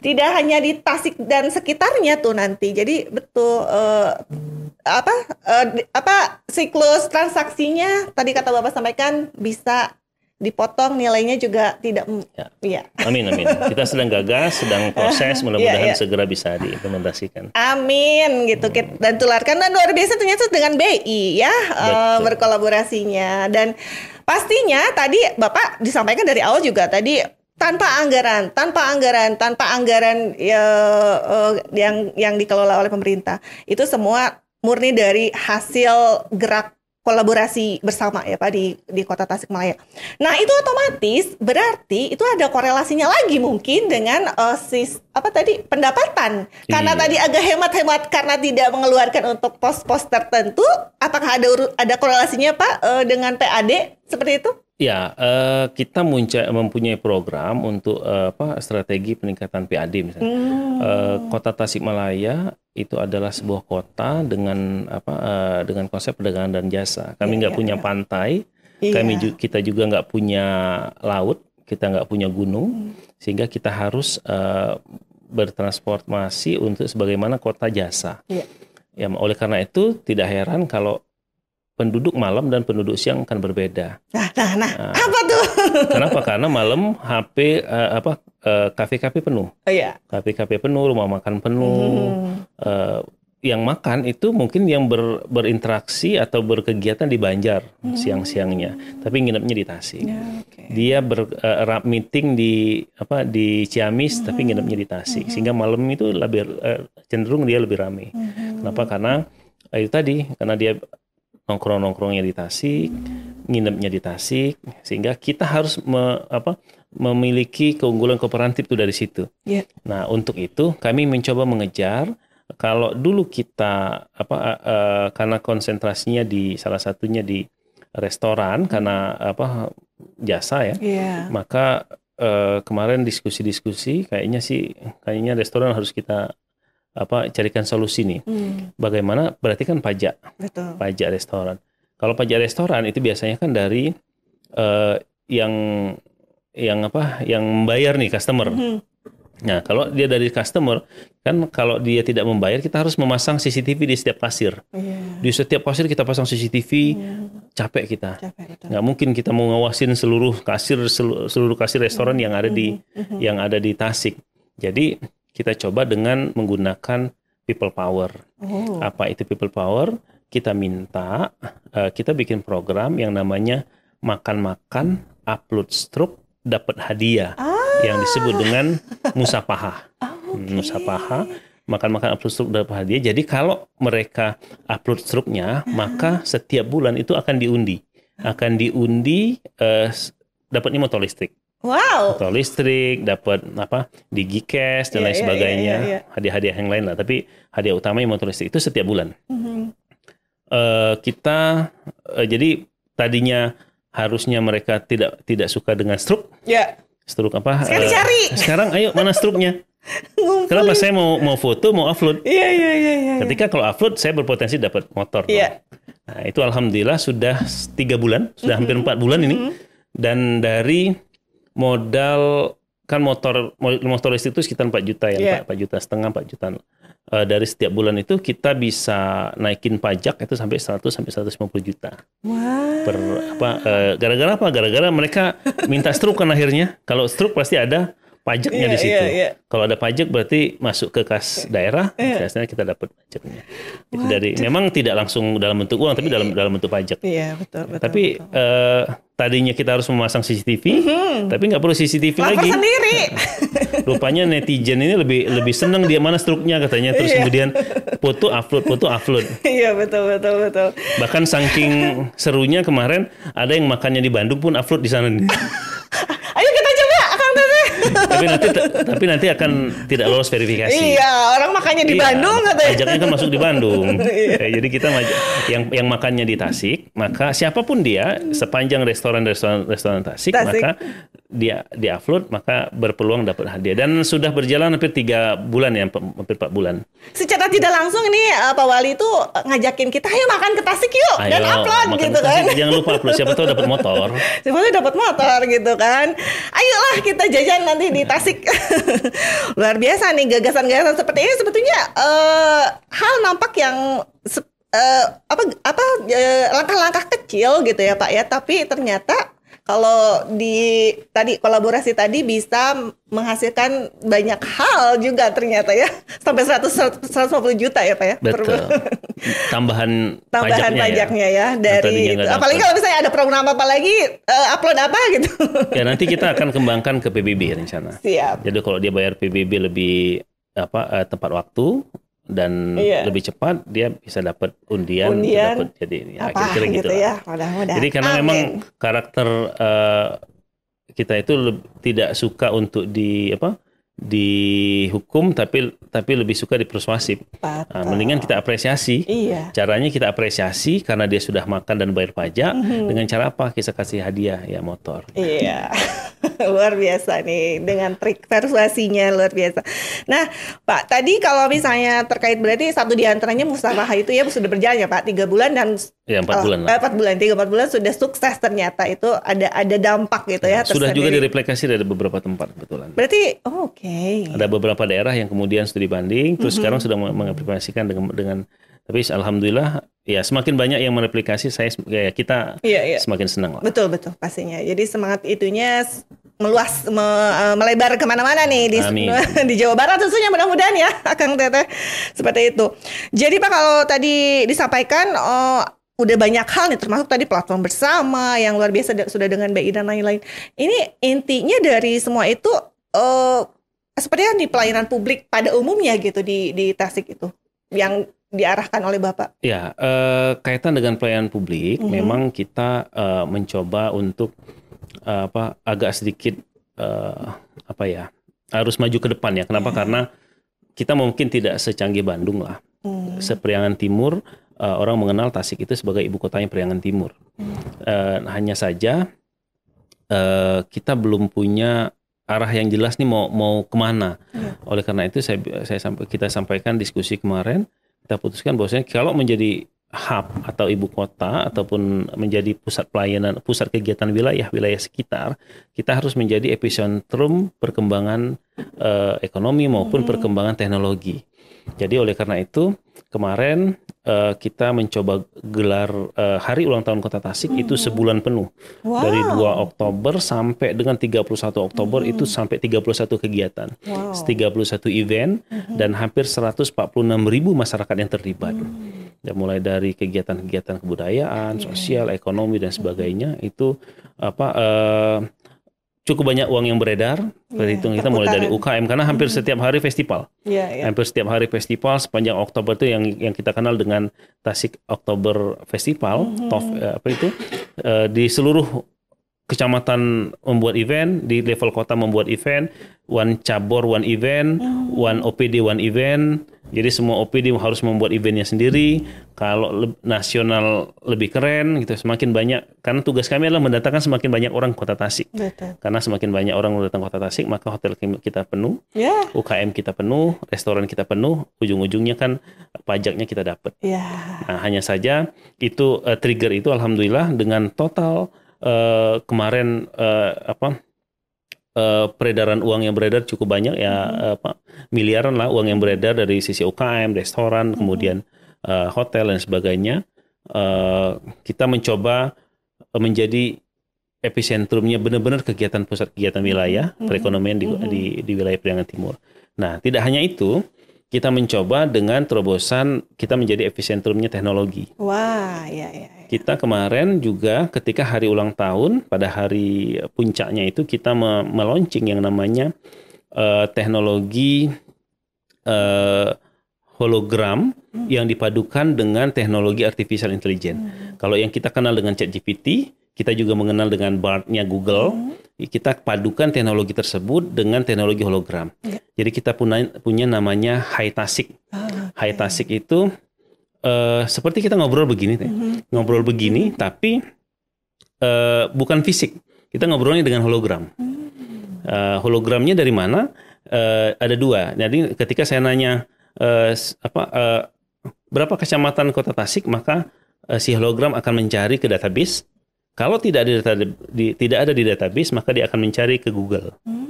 tidak hanya di Tasik dan sekitarnya tuh nanti jadi betul uh, apa uh, apa siklus transaksinya tadi kata bapak sampaikan bisa dipotong nilainya juga tidak ya. ya. Amin amin. Kita sedang gagas, sedang proses, iya, mudah-mudahan ya, ya. segera bisa diimplementasikan. Amin gitu. Hmm. Dan tularkan dan luar biasa ternyata dengan BI ya uh, berkolaborasinya dan pastinya tadi Bapak disampaikan dari awal juga tadi tanpa anggaran, tanpa anggaran, tanpa anggaran ya, eh, yang yang dikelola oleh pemerintah. Itu semua murni dari hasil gerak kolaborasi bersama ya Pak di di Kota Tasikmalaya. Nah, itu otomatis berarti itu ada korelasinya lagi mungkin dengan uh, sis apa tadi pendapatan. Karena iya. tadi agak hemat-hemat karena tidak mengeluarkan untuk pos-pos tertentu, apakah ada ada korelasinya Pak uh, dengan PAD seperti itu? Ya, eh, kita mempunyai program untuk eh, apa strategi peningkatan PAD misalnya. Hmm. Eh, kota Tasikmalaya itu adalah sebuah kota dengan apa dengan konsep perdagangan dan jasa. Kami iya, nggak yeah, yeah, punya yeah. pantai, yeah. kami kita juga nggak punya laut, kita nggak punya gunung, hmm. sehingga kita harus uh, bertransportasi untuk sebagaimana kota jasa. Yeah. Ya, oleh karena itu tidak heran kalau penduduk malam dan penduduk siang akan berbeda. Nah, nah, nah, nah. apa tuh? Kenapa? Karena malam HP uh, eh, apa eh, kafe-kafe penuh. Oh iya. Kafe-kafe penuh, rumah makan penuh. Hmm. Uh, yang makan itu mungkin yang ber, berinteraksi atau berkegiatan di Banjar hmm. siang-siangnya, tapi nginepnya di Tasik. Ya, okay. Dia ber uh, meeting di apa di Ciamis, hmm. tapi nginepnya di Tasik. Hmm. Sehingga malam itu lebih uh, cenderung dia lebih ramai. Hmm. Kenapa? Karena itu tadi karena dia nongkrong-nongkrongnya di Tasik, nginepnya di Tasik, sehingga kita harus me, apa, memiliki keunggulan kooperatif itu dari situ. Yeah. Nah, untuk itu kami mencoba mengejar kalau dulu kita apa uh, karena konsentrasinya di salah satunya di restoran karena apa jasa ya, yeah. maka uh, kemarin diskusi-diskusi kayaknya sih kayaknya restoran harus kita apa carikan solusi nih. Hmm. Bagaimana berarti kan pajak. Betul. Pajak restoran. Kalau pajak restoran itu biasanya kan dari uh, yang yang apa yang membayar nih customer. Hmm. Nah, kalau dia dari customer kan kalau dia tidak membayar kita harus memasang CCTV di setiap kasir. Yeah. Di setiap kasir kita pasang CCTV. Yeah. Capek kita. Capek, nggak mungkin kita mau ngawasin seluruh kasir seluruh, kasir restoran -hmm. yang ada di -hmm. hmm. yang ada di Tasik. Jadi kita coba dengan menggunakan people power. Oh. Apa itu people power? Kita minta, uh, kita bikin program yang namanya makan-makan, upload struk dapat hadiah ah. yang disebut dengan musapaha. Oh, okay. Musapaha makan-makan upload struk dapat hadiah. Jadi kalau mereka upload struknya, ah. maka setiap bulan itu akan diundi. Akan diundi uh, eh, dapat motor listrik. Wow. Atau listrik, dapat apa? cash dan yeah, lain iya, iya, sebagainya. Yeah, yeah, yeah. Hadiah-hadiah yang lain lah, tapi hadiah utama yang motor listrik itu setiap bulan. Mm-hmm. Uh, kita uh, jadi tadinya harusnya mereka tidak tidak suka dengan struk. Ya. Yeah. Struk apa? Cari-cari. Eh, sekarang ayo mana struknya? Kenapa saya mau mau foto, mau upload? Iya, iya, iya, iya, iya. Ketika kalau upload saya berpotensi dapat motor. Iya. Nah, itu alhamdulillah sudah tiga bulan, sudah mm-hmm. hampir empat bulan ini. Mm-hmm. Dan dari modal kan motor motor listrik itu sekitar 4 juta ya, yeah. Iya. 4, juta setengah, 4 juta. Uh, dari setiap bulan itu kita bisa naikin pajak itu sampai 100 sampai 150 juta. Wow. Per apa eh, gara-gara apa? Gara-gara mereka minta struk kan akhirnya. Kalau struk pasti ada pajaknya yeah, di situ. Yeah, yeah. Kalau ada pajak berarti masuk ke kas iya. daerah, yeah. biasanya kita dapat pajaknya. Itu dari memang tidak langsung dalam bentuk uang tapi dalam dalam bentuk pajak. Iya, yeah, betul, betul. Tapi betul. Uh, tadinya kita harus memasang CCTV, mm -hmm. tapi nggak perlu CCTV Lapa lagi. sendiri. Rupanya netizen ini lebih lebih senang dia mana struknya katanya, terus iya. kemudian foto upload, foto upload. Iya betul betul betul. Bahkan saking serunya kemarin ada yang makannya di Bandung pun upload di sana. tapi nanti tapi nanti akan tidak lolos verifikasi. Iya, orang makannya di iya, Bandung katanya. Pajaknya kan masuk di Bandung. iya. Eh, jadi kita yang yang makannya di Tasik, maka siapapun dia sepanjang restoran restoran restoran Tasik, Tasik. maka dia di-upload maka berpeluang dapat hadiah dan sudah berjalan hampir tiga bulan ya hampir empat bulan. Secara tidak langsung ini eh, Pak Wali itu ngajakin kita ayo makan ke Tasik yuk ayo, dan upload gitu kan. jangan lupa upload siapa tahu dapat motor. Siapa tahu dapat motor gitu kan. Ayolah kita jajan nanti di Tasik. Luar biasa nih gagasan-gagasan seperti ini sebetulnya uh, hal nampak yang uh, apa apa eh, langkah-langkah uh, kecil gitu ya Pak ya, tapi ternyata kalau di tadi kolaborasi tadi bisa menghasilkan banyak hal juga ternyata ya sampai 100 150 juta ya Pak ya. Betul. Tambahan tambahan pajaknya, ya, ya dari itu. apalagi kalau misalnya ada program apa lagi uh, upload apa gitu. Ya nanti kita akan kembangkan ke PBB rencana. Siap. Jadi kalau dia bayar PBB lebih apa uh, tepat waktu dan iya. lebih cepat dia bisa dapat undian, undian dapat jadi ya, apa, gitu, gitu ya. Mudah -mudah. Jadi karena Amin. memang karakter uh, kita itu lebih, tidak suka untuk di apa dihukum tapi tapi lebih suka di persuasif. Nah, mendingan kita apresiasi. Iya. Caranya kita apresiasi karena dia sudah makan dan bayar pajak. Mm-hmm. Dengan cara apa? Kita kasih hadiah ya motor. Iya. luar biasa nih dengan trik persuasinya luar biasa. Nah, Pak, tadi kalau misalnya terkait berarti satu di antaranya Mustafa itu ya sudah berjalan ya Pak, tiga bulan dan ya, empat oh, bulan. Lah. Eh, empat bulan, tiga empat bulan sudah sukses ternyata itu ada ada dampak gitu ya. ya sudah juga direplikasi dari beberapa tempat kebetulan. Berarti oh, oke. Okay. Ada beberapa daerah yang kemudian sudah studi banding terus mm -hmm. sekarang sudah mengaplikasikan dengan dengan tapi alhamdulillah ya semakin banyak yang mereplikasi saya ya, kita yeah, yeah. semakin senang lah. Betul betul pastinya. Jadi semangat itunya meluas me, eh, melebar kemana-mana nih di di Jawa Barat tentunya mudah-mudahan ya Kang Teteh seperti itu. Jadi Pak kalau tadi disampaikan oh, udah banyak hal nih termasuk tadi platform bersama yang luar biasa sudah dengan BI dan lain-lain. Ini intinya dari semua itu uh, seperti di pelayanan publik pada umumnya gitu di di Tasik itu yang diarahkan oleh Bapak? Ya, eh, kaitan dengan pelayanan publik, mm -hmm. memang kita eh, mencoba untuk eh, apa agak sedikit eh, apa ya harus maju ke depan ya. Kenapa? Yeah. Mhm. Karena kita mungkin tidak secanggih Bandung lah. Mm. Sepriangan Timur eh, orang mengenal Tasik itu sebagai ibu kotanya Priangan Timur. Mm. Eh, hanya saja eh, kita belum punya arah yang jelas nih mau mau kemana. Ya. Oleh karena itu saya saya sampai kita sampaikan diskusi kemarin kita putuskan bahwasanya kalau menjadi hub atau ibu kota ataupun menjadi pusat pelayanan pusat kegiatan wilayah wilayah sekitar kita harus menjadi epicentrum perkembangan uh, ekonomi maupun hmm. perkembangan teknologi. Jadi oleh karena itu kemarin Eh, kita mencoba gelar uh, hari ulang tahun Kota Tasik hmm. itu sebulan penuh. Wow. Dari 2 Oktober sampai dengan 31 Oktober hmm. itu sampai 31 kegiatan. Wow. 31 event hmm. dan hampir 146 ribu masyarakat yang terlibat. Hmm. Ya, mulai dari kegiatan-kegiatan kebudayaan, iya. sosial, ekonomi dan sebagainya itu apa uh, cukup banyak uang yang beredar. Yeah, iya, kita mulai dari UKM karena hampir hmm. setiap hari festival. Iya, iya. Hampir setiap hari festival sepanjang Oktober itu yang yang kita kenal dengan Tasik Oktober Festival, mm TOF eh, apa itu eh, di seluruh kecamatan membuat event, di level kota membuat event, one cabur one event, one OPD one event. Jadi semua OPD harus membuat eventnya sendiri. Kalau le nasional lebih keren gitu, semakin banyak. Karena tugas kami adalah mendatangkan semakin banyak orang kota Tasik. Betul. Karena semakin banyak orang datang kota Tasik, maka hotel kita penuh, yeah. UKM kita penuh, restoran kita penuh. Ujung-ujungnya kan pajaknya kita dapat. Yeah. Nah, hanya saja itu uh, trigger itu, alhamdulillah dengan total Eh, kemarin uh, apa uh, peredaran uang yang beredar cukup banyak ya hmm. apa miliaran lah uang yang beredar dari sisi UKM, restoran, hmm. kemudian uh, hotel dan sebagainya. Uh, kita mencoba menjadi epicentrumnya benar-benar kegiatan pusat kegiatan wilayah hmm. perekonomian di, hmm. di di wilayah Priangan Timur. Nah, tidak hanya itu, kita mencoba dengan terobosan kita menjadi epicentrumnya teknologi. Wah, ya ya. ya kita kemarin juga ketika hari ulang tahun pada hari puncaknya itu kita me meluncing yang namanya uh, teknologi uh, hologram hmm. yang dipadukan dengan teknologi artificial intelligence. Hmm. Kalau yang kita kenal dengan ChatGPT, kita juga mengenal dengan bart Google. Hmm. Kita padukan teknologi tersebut dengan teknologi hologram. Yeah. Jadi kita punya punya namanya high tasik. Oh, ah, okay. High tasik itu uh, seperti kita ngobrol begini, mm -hmm. ngobrol begini, tapi uh, bukan fisik. Kita ngobrolnya dengan hologram. Uh, hologramnya dari mana? Uh, ada dua. Jadi ketika saya nanya uh, apa uh, berapa kecamatan kota Tasik, maka uh, si hologram akan mencari ke database. Kalau tidak ada data, di, tidak ada di database, maka dia akan mencari ke Google, hmm.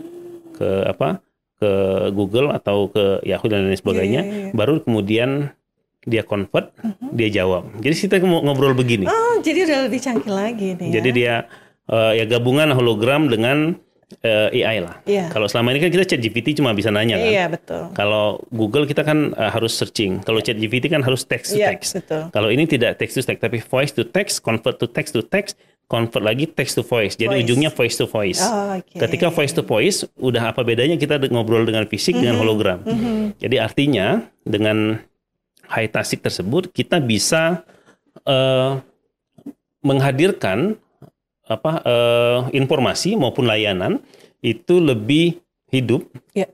ke apa, ke Google atau ke Yahoo dan lain sebagainya. Yeah, yeah, yeah. Baru kemudian dia convert, uh mm-hmm. -huh. dia jawab. Jadi kita mau ngobrol begini. Oh, jadi udah lebih canggih lagi nih. Ya? Jadi dia uh, ya gabungan hologram dengan uh, eh, AI lah. Yeah. Kalau selama ini kan kita chat GPT cuma bisa nanya kan. Iya, yeah, betul. Kalau Google kita kan uh, harus searching. Kalau iya. chat GPT kan harus text to iya, text. Yeah, Kalau ini tidak text to text tapi voice to text, convert to text to text, convert lagi text to voice. Jadi voice. ujungnya voice to voice. Oh, okay. Ketika voice to voice, udah apa bedanya kita ngobrol dengan fisik mm -hmm. dengan mm-hmm. hologram. Mm -hmm. Jadi artinya dengan high tasik tersebut kita bisa uh, menghadirkan apa uh, informasi maupun layanan itu lebih hidup yeah.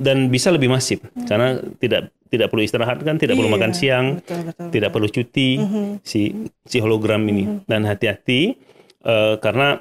dan bisa lebih masif hmm. karena tidak tidak perlu istirahat kan tidak yeah. perlu iya, makan siang betul, betul, betul. tidak perlu cuti mm -hmm. si si hologram ini mm -hmm. dan hati-hati uh, karena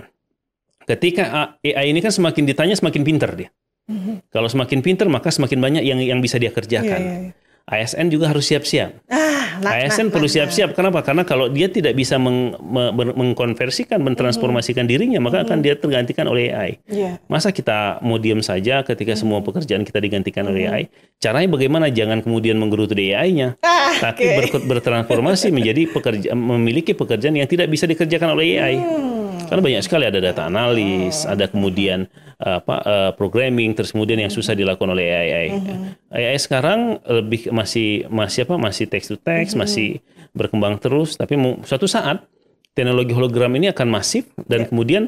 ketika AI ini kan semakin ditanya semakin pinter dia mm -hmm. kalau semakin pinter maka semakin banyak yang yang bisa dia kerjakan yeah, yeah, yeah. ASN juga harus siap-siap. Ah, ASN perlu siap-siap. Kenapa? Karena kalau dia tidak bisa meng, me, mengkonversikan, mentransformasikan mm dirinya, maka mm akan mm-hmm. dia tergantikan oleh AI. Yeah. Masa kita mau diam saja ketika mm semua mm-hmm. pekerjaan kita digantikan mm oleh mm-hmm. AI? Caranya bagaimana? Jangan kemudian menggerutu di AI-nya, ah, tapi okay. ber, bertransformasi menjadi pekerja, memiliki pekerjaan yang tidak bisa dikerjakan oleh AI. Mm. Karena banyak sekali ada data analis, mm. ada kemudian Eh, apa eh, programming terus kemudian yang susah dilakukan oleh AI. AI, mm-hmm. AI sekarang lebih masih masih apa masih text to text, mm-hmm. masih berkembang terus tapi suatu saat teknologi hologram ini akan masif dan yeah. kemudian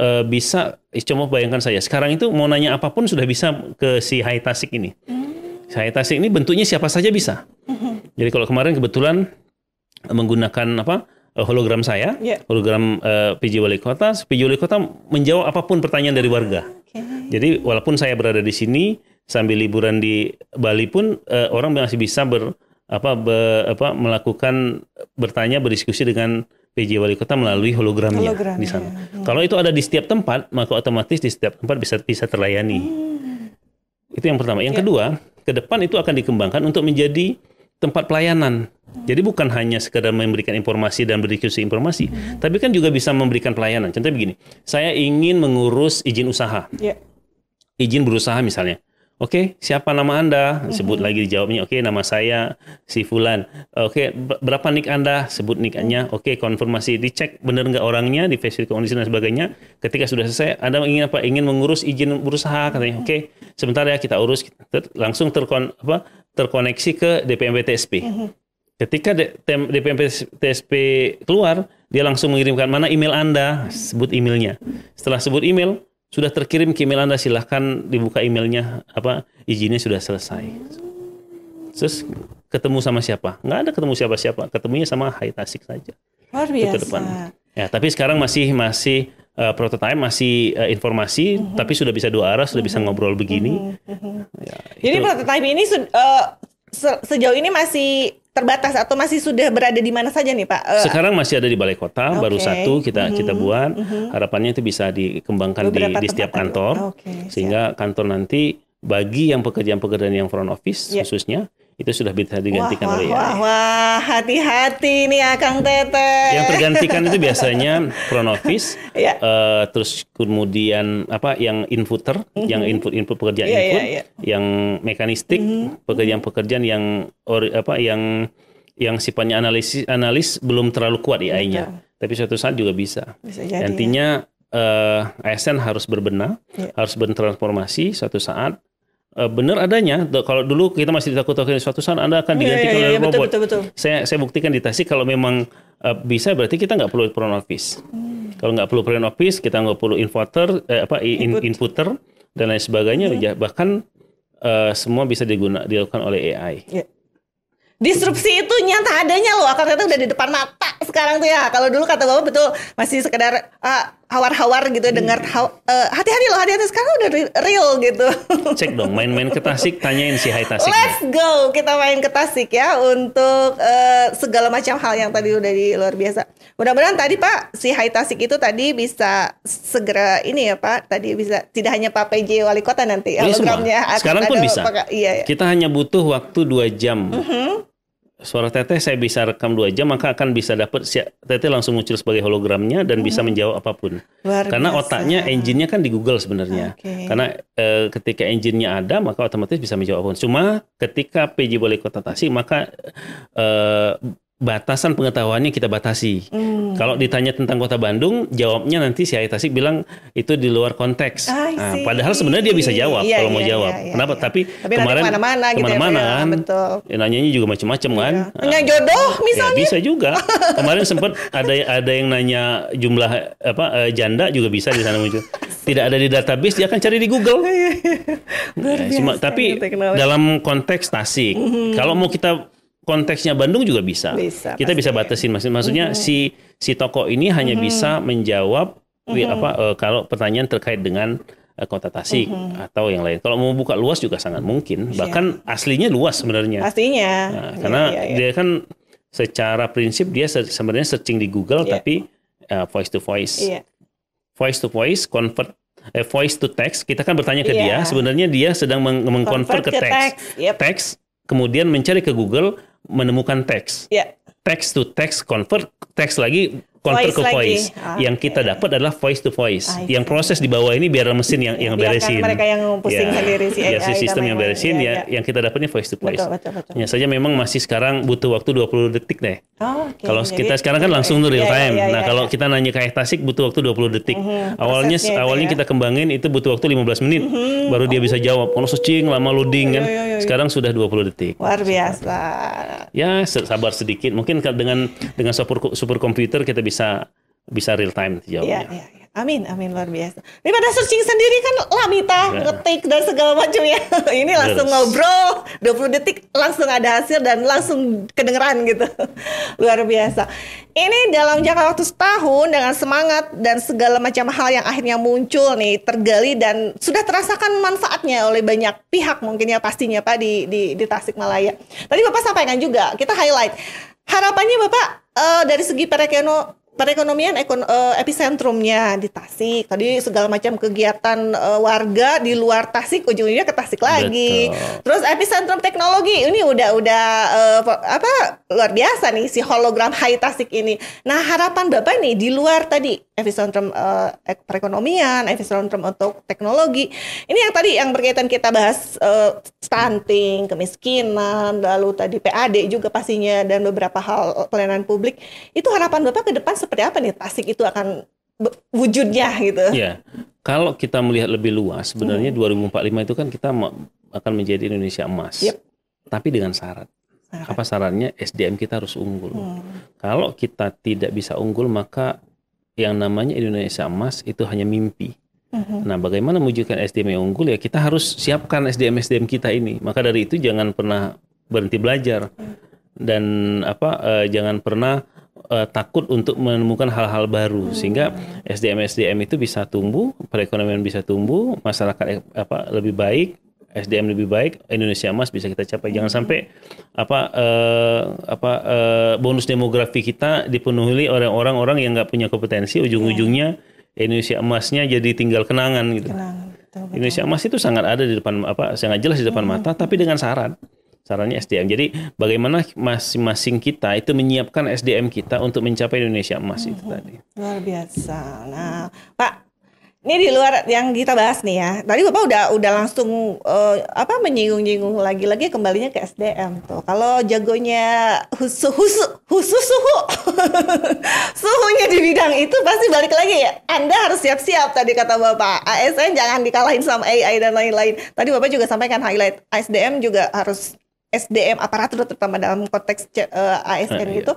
uh, bisa coba bayangkan saya sekarang itu mau nanya apapun sudah bisa ke si Hai ini. mm Si ini bentuknya siapa saja bisa. Jadi kalau kemarin kebetulan menggunakan apa Eh, hologram saya, yeah. hologram uh, eh, PJ Wali Kota. PJ Wali Kota menjawab apapun pertanyaan dari warga. Okay. Jadi walaupun saya berada di sini sambil liburan di Bali pun uh, orang masih bisa ber apa be, apa melakukan bertanya berdiskusi dengan PJ Wali Kota melalui hologramnya, hologramnya. di sana. Ya. Kalau itu ada di setiap tempat, maka otomatis di setiap tempat bisa bisa terlayani. Hmm. Itu yang pertama. Yang ya. kedua, ke depan itu akan dikembangkan untuk menjadi tempat pelayanan. Jadi bukan hanya sekedar memberikan informasi dan berdiskusi informasi, hmm. tapi kan juga bisa memberikan pelayanan. Contohnya begini, saya ingin mengurus izin usaha, yeah. izin berusaha misalnya. Oke, okay, siapa nama Anda? Mm-hmm. Sebut mm -hmm. lagi dijawabnya. Oke, okay, nama saya si Fulan. Oke, okay, berapa nick Anda? Sebut nicknya. Mm-hmm. Oke, okay, konfirmasi dicek benar nggak orangnya di face recognition dan sebagainya. Ketika sudah selesai, Anda ingin apa? Ingin mengurus izin berusaha katanya. Oke, okay, sebentar ya kita urus. Ter langsung terkon apa? terkoneksi ke DPMP TSP. Mm -hmm. Ketika DPMP TSP keluar, dia langsung mengirimkan mana email Anda, sebut emailnya. Setelah sebut email, sudah terkirim ke email Anda silahkan dibuka emailnya apa izinnya sudah selesai terus ketemu sama siapa nggak ada ketemu siapa-siapa ketemunya sama Hai Tasik saja luar biasa ke depan. ya tapi sekarang masih masih uh, eh, prototype masih uh, informasi mm -hmm. tapi sudah bisa dua arah sudah mm -hmm. bisa mhm. ngobrol begini mm -hmm. ya, ini prototype ini uh, se sejauh ini masih terbatas atau masih sudah berada di mana saja nih Pak? Eh, Sekarang masih ada di Balai Kota, okay. baru satu kita mm -hmm. kita buat. Mm -hmm. Harapannya itu bisa dikembangkan di, di setiap kantor, okay, sehingga siap. kantor nanti bagi yang pekerjaan-pekerjaan yang front office yeah. khususnya itu sudah bisa digantikan wah, oleh AI. Wah, wah, hati-hati nih Akang Tete. Yang tergantikan itu biasanya office, yeah. uh, terus kemudian apa yang inputer, mm-hmm. yang input-input pekerjaan yeah, input, yeah, yeah. yang mekanistik, mm-hmm. pekerjaan-pekerjaan yang apa yang yang sifatnya analisis analis belum terlalu kuat AI-nya. Tapi suatu saat juga bisa. Bisa Nantinya ya. uh, eh, ASN harus berbenah, yeah. harus bertransformasi suatu saat Eh, benar adanya. kalau dulu kita masih ditakut-takutin suatu saat Anda akan iya, diganti yeah, yeah, yeah, robot. Betul, betul, betul. Saya saya buktikan di Tasik kalau memang uh, bisa berarti kita nggak perlu front office. Hmm. Kalau nggak perlu front office, kita nggak perlu inverter eh, apa in, inputer dan lain sebagainya. Hmm. Ya, bahkan uh, semua bisa digunakan dilakukan oleh AI. Yeah disrupsi itu nyata adanya loh akan kata udah di depan mata sekarang tuh ya kalau dulu kata bapak betul masih sekedar hawar ah, hawar-hawar gitu hmm. dengar hati eh, hati-hati loh hati-hati sekarang udah real gitu cek dong main-main ke Tasik tanyain si Hai Tasik let's go kita main ke Tasik ya untuk uh, segala macam hal yang tadi udah di luar biasa mudah-mudahan tadi Pak si Hai Tasik itu tadi bisa segera ini ya Pak tadi bisa tidak hanya Pak PJ wali kota nanti ya, sekarang pun bisa pakai, iya, iya. kita hanya butuh waktu dua jam uh mm-hmm. -huh suara teteh saya bisa rekam dua jam maka akan bisa dapat si teteh langsung muncul sebagai hologramnya dan hmm. bisa menjawab apapun Luar biasa. karena otaknya engine-nya kan di Google sebenarnya okay. karena e, ketika engine-nya ada maka otomatis bisa menjawab apapun cuma ketika PJ boleh kontatasi maka e, batasan pengetahuannya kita batasi. Hmm. Kalau ditanya tentang kota Bandung, jawabnya nanti si Tasik bilang itu di luar konteks. Ah, nah, padahal sebenarnya dia bisa jawab iya, kalau iya, mau iya, jawab. iya, Kenapa? Iya. Tapi, Tapi kemarin kemana-mana gitu kemana ya, ya? kan, betul. Ya, nanyanya juga macam-macam kan. Iya. Ah. nanya jodoh misalnya. Ya, bisa juga. kemarin sempat ada ada yang nanya jumlah apa eh, janda juga bisa di sana muncul. Tidak ada di database, dia akan cari di Google. cuma, tapi dalam konteks Tasik, mm -hmm. kalau mau kita konteksnya Bandung juga bisa. bisa Kita pasti. bisa batasin maksudnya, maksudnya mm -hmm. si si toko ini hanya mm -hmm. bisa menjawab mm -hmm. apa uh, kalau pertanyaan terkait dengan uh, kota Tasik mm -hmm. atau yang lain. Kalau mau buka luas juga sangat mungkin. Iya. Bahkan yeah. aslinya luas sebenarnya. Aslinya, Nah, iya, karena yeah, yeah, yeah. dia kan secara prinsip dia sebenarnya searching di Google yeah. tapi uh, voice to voice. Yeah. Voice to voice convert eh, voice to text. Kita kan bertanya ke yeah. dia, sebenarnya dia sedang meng ke, ke text. Text, yep. text kemudian mencari ke Google menemukan teks. Yeah. Text to text convert, teks lagi counter voice ke voice. Ah, yang kita dapat adalah voice to voice. Ah, yang proses di bawah ini biar mesin yang yang iya, beresin. mereka yang iya, pusing ya, sendiri si AI. Ya, sistem yang beresin iya, ya, yeah. yang kita dapatnya voice to voice. Betul, betul, betul. Ya saja memang masih sekarang butuh waktu 20 detik deh. Oh, okay. Kalau Jadi, kita sekarang kan langsung real time. Yeah, yeah, yeah, nah, kalau kita nanya kayak Tasik butuh waktu 20 detik. Mm -hmm, awalnya awalnya ya. kita kembangin itu butuh waktu 15 menit mm -hmm. baru dia bisa jawab. Kalau oh, searching lama loading kan. Sekarang sudah 20 detik. Luar biasa. Ya, sabar sedikit. Mungkin dengan dengan super super komputer kita bisa bisa bisa real time jawabnya. Yeah, yeah. Iya. Amin, amin luar biasa. Daripada searching sendiri kan lamita, ya. ngetik dan segala macam ya. Ini langsung Terus. ngobrol 20 detik langsung ada hasil dan langsung kedengeran gitu. luar biasa. Ini dalam jangka waktu setahun dengan semangat dan segala macam hal yang akhirnya muncul nih tergali dan sudah terasakan manfaatnya oleh banyak pihak mungkin ya pastinya Pak di di, di Tasikmalaya. Tadi Bapak sampaikan juga kita highlight harapannya Bapak uh, dari segi perekono perekonomian ekon, uh, epicentrumnya di Tasik. Tadi segala macam kegiatan uh, warga di luar Tasik ujung-ujungnya ke Tasik lagi. Betul. Terus epicentrum teknologi ini udah-udah uh, eh, apa luar biasa nih si hologram high Tasik ini. Nah, harapan Bapak nih di luar tadi epicentrum uh, perekonomian, epicentrum untuk teknologi. Ini yang tadi yang berkaitan kita bahas uh, stunting, kemiskinan, lalu tadi PAD juga pastinya dan beberapa hal eh, pelayanan publik. Itu harapan Bapak ke depan seperti apa nih Tasik itu akan wujudnya gitu. Iya. Kalau kita melihat lebih luas, sebenarnya hmm. 2045 itu kan kita akan menjadi Indonesia emas. Yep. Tapi dengan syarat. Apa syaratnya? SDM kita harus unggul. Hmm. Kalau kita tidak bisa unggul, maka yang namanya Indonesia emas itu hanya mimpi. Uh-huh. Nah, bagaimana mewujudkan SDM yang unggul ya kita harus siapkan SDM SDM kita ini. Maka dari itu jangan pernah berhenti belajar mm-hmm. dan apa eh, jangan pernah eh, takut untuk menemukan hal-hal baru mm-hmm. sehingga SDM SDM itu bisa tumbuh, perekonomian bisa tumbuh, masyarakat eh, apa lebih baik, SDM lebih baik, Indonesia emas bisa kita capai. Jangan hmm. sampai apa uh, apa uh, bonus demografi kita dipenuhi oleh orang-orang yang nggak punya kompetensi. Iya. Ujung-ujungnya Indonesia emasnya jadi tinggal kenangan gitu. Kenangan, betul, betul. Indonesia emas itu sangat ada di depan apa sangat jelas di depan hmm. mata, tapi dengan syarat sarannya SDM. Jadi bagaimana masing-masing kita itu menyiapkan SDM kita untuk mencapai Indonesia emas hmm. itu tadi. Luar biasa. Nah, Pak ini di luar yang kita bahas nih ya. Tadi Bapak udah udah langsung uh, apa menyinggung-nyinggung lagi-lagi kembalinya ke SDM tuh. Kalau jagonya husu husu husu suhu suhunya di bidang itu pasti balik lagi ya. Anda harus siap-siap tadi kata Bapak. ASN jangan dikalahin sama AI dan lain-lain. Tadi Bapak juga sampaikan highlight SDM juga harus SDM aparatur terutama dalam konteks uh, eh, ASN eh, iya. itu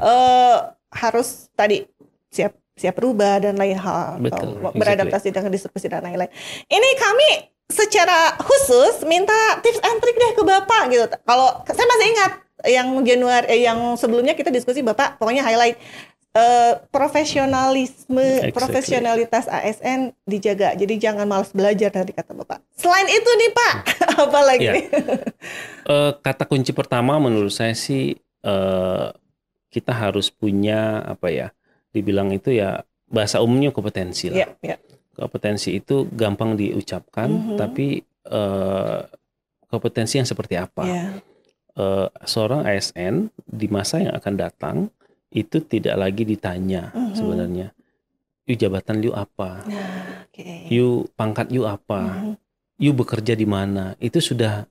uh, harus tadi siap siap berubah dan lain hal Betul. atau beradaptasi exactly. dengan disrupsi dan lain-lain. Ini kami secara khusus minta tips and trick deh ke Bapak gitu. Kalau saya masih ingat yang Januari eh, yang sebelumnya kita diskusi Bapak pokoknya highlight Uh, profesionalisme, exactly. profesionalitas ASN dijaga. Jadi jangan malas belajar dari kata Bapak. Selain itu nih Pak, hmm. apa lagi? Yeah. Iya. uh, kata kunci pertama menurut saya sih uh, kita harus punya apa ya? dibilang itu ya bahasa umumnya kompetensi lah. Yeah, yeah. Kompetensi itu gampang diucapkan, mm -hmm. tapi uh, kompetensi yang seperti apa? Yeah. Ya. Uh, seorang ASN di masa yang akan datang itu tidak lagi ditanya mm -hmm. sebenarnya. You jabatan you apa? Nah, okay. You pangkat you apa? Mm -hmm. You bekerja di mana? Itu sudah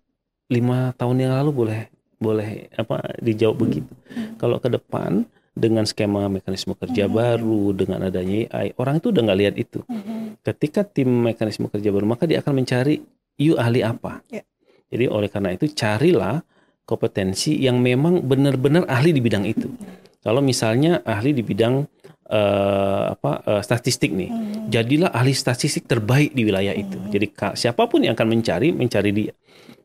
lima tahun yang lalu boleh boleh apa dijawab begitu. Mm -hmm. Kalau ke depan dengan skema mekanisme kerja mm -hmm. baru, dengan adanya AI, orang itu udah nggak lihat itu. Mm -hmm. Ketika tim mekanisme kerja baru, maka dia akan mencari you ahli apa. Yeah. Jadi oleh karena itu carilah kompetensi yang memang benar-benar ahli di bidang itu. Mm -hmm. Kalau misalnya ahli di bidang uh, apa uh, statistik nih, mm -hmm. jadilah ahli statistik terbaik di wilayah mm -hmm. itu. Mm-hmm. Jadi siapapun yang akan mencari, mencari dia